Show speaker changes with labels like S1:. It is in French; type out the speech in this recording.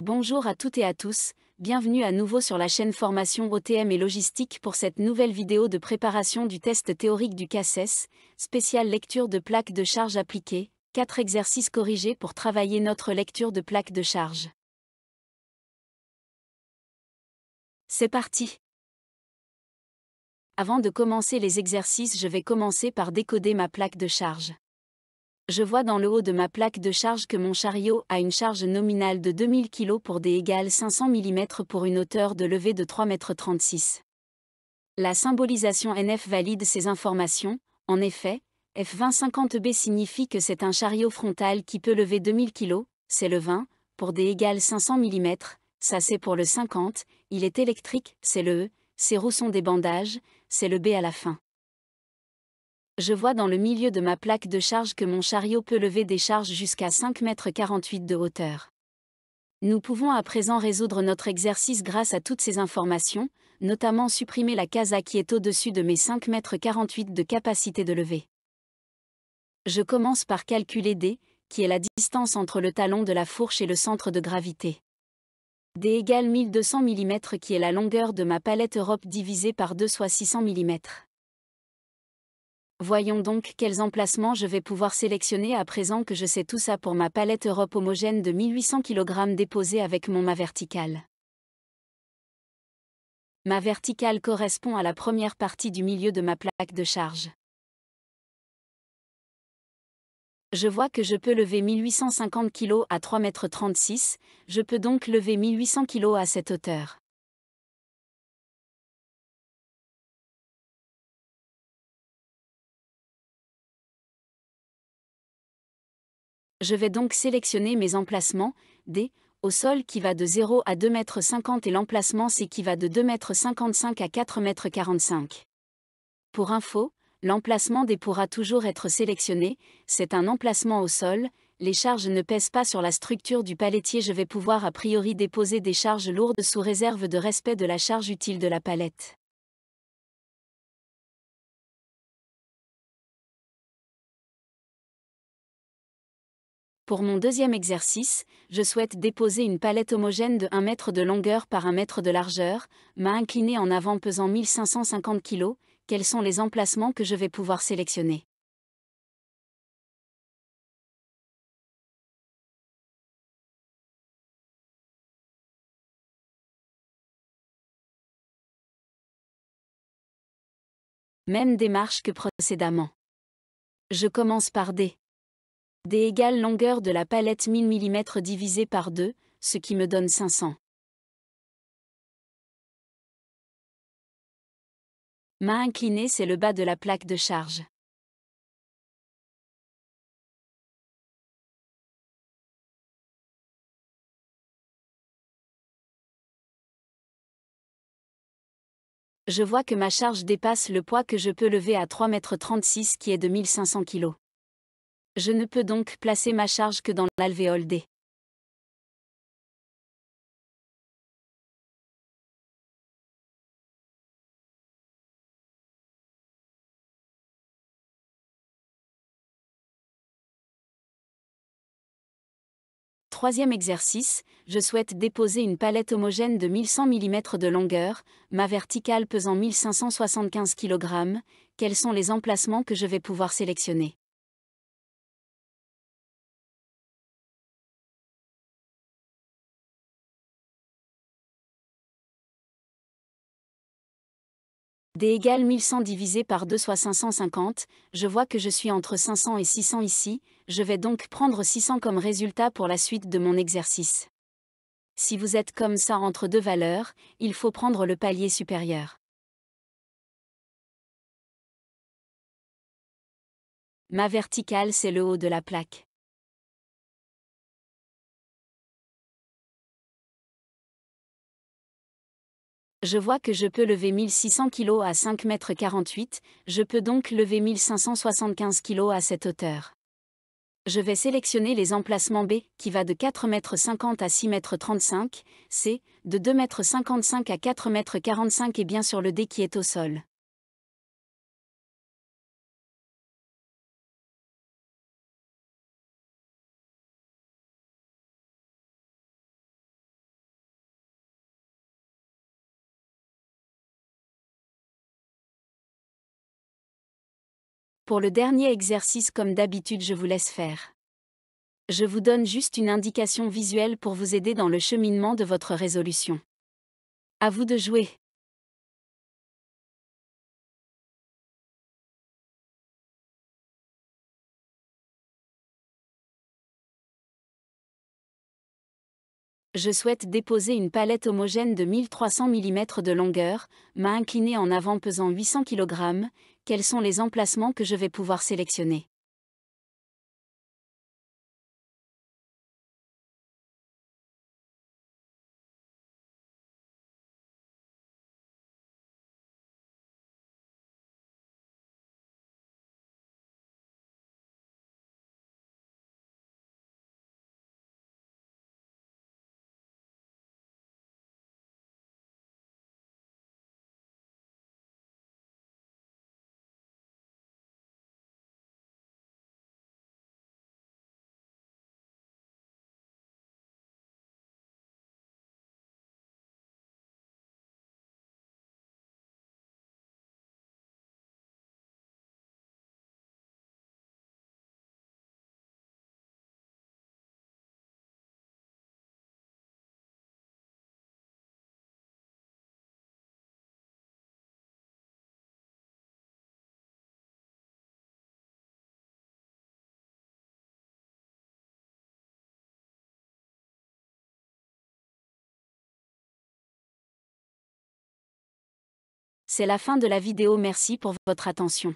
S1: Bonjour à toutes et à tous, bienvenue à nouveau sur la chaîne formation OTM et logistique pour cette nouvelle vidéo de préparation du test théorique du CASES, spéciale lecture de plaques de charge appliquée, 4 exercices corrigés pour travailler notre lecture de plaques de charge. C'est parti Avant de commencer les exercices je vais commencer par décoder ma plaque de charge je vois dans le haut de ma plaque de charge que mon chariot a une charge nominale de 2000 kg pour des égales 500 mm pour une hauteur de levée de 3,36 m. La symbolisation NF valide ces informations, en effet, F2050B signifie que c'est un chariot frontal qui peut lever 2000 kg, c'est le 20, pour des égales 500 mm, ça c'est pour le 50, il est électrique, c'est le E, ses roues sont des bandages, c'est le B à la fin je vois dans le milieu de ma plaque de charge que mon chariot peut lever des charges jusqu'à 5,48 m de hauteur. Nous pouvons à présent résoudre notre exercice grâce à toutes ces informations, notamment supprimer la case A qui est au-dessus de mes 5,48 m de capacité de levée. Je commence par calculer D, qui est la distance entre le talon de la fourche et le centre de gravité. D égale 1200 mm qui est la longueur de ma palette Europe divisée par 2 soit 600 mm. Voyons donc quels emplacements je vais pouvoir sélectionner à présent que je sais tout ça pour ma palette Europe homogène de 1800 kg déposée avec mon ma verticale. Ma verticale correspond à la première partie du milieu de ma plaque de charge. Je vois que je peux lever 1850 kg à 3,36 m, je peux donc lever 1800 kg à cette hauteur. Je vais donc sélectionner mes emplacements, D, au sol qui va de 0 à 2,50 m et l'emplacement C qui va de 2,55 m à 4,45 m. Pour info, l'emplacement D pourra toujours être sélectionné, c'est un emplacement au sol, les charges ne pèsent pas sur la structure du paletier je vais pouvoir a priori déposer des charges lourdes sous réserve de respect de la charge utile de la palette. Pour mon deuxième exercice, je souhaite déposer une palette homogène de 1 mètre de longueur par 1 mètre de largeur, m'a incliné en avant pesant 1550 kg, quels sont les emplacements que je vais pouvoir sélectionner.
S2: Même démarche que précédemment.
S1: Je commence par D. D égale longueur de la palette 1000 mm divisé par 2, ce qui me donne 500. Ma inclinée, c'est le bas de la plaque de charge. Je vois que ma charge dépasse le poids que je peux lever à 3,36 m qui est de 1500 kg je ne peux donc placer ma charge que dans l'alvéole D. troisième exercice, je souhaite déposer une palette homogène de 1100 mm de longueur, ma verticale pesant 1575 kg, quels sont les emplacements que je vais pouvoir sélectionner D égale 1100 divisé par 2 soit 550, je vois que je suis entre 500 et 600 ici, je vais donc prendre 600 comme résultat pour la suite de mon exercice. Si vous êtes comme ça entre deux valeurs, il faut prendre le palier supérieur.
S2: Ma verticale c'est le haut de la plaque.
S1: je vois que je peux lever 1600 kg à 5 m, 48, je peux donc lever 1575 kg à cette hauteur. Je vais sélectionner les emplacements B, qui va de 4 m 50 à 6 m, 35, C, de 2 m 55 à 4 mètres 45 et bien sûr le D qui est au sol. Pour le dernier exercice comme d'habitude je vous laisse faire. Je vous donne juste une indication visuelle pour vous aider dans le cheminement de votre résolution. À vous de jouer. je souhaite déposer une palette homogène de 1300 mm de longueur, m'a inclinée en avant pesant 800 kg, quels sont les emplacements que je vais pouvoir sélectionner
S2: C'est la fin de la vidéo merci pour votre attention.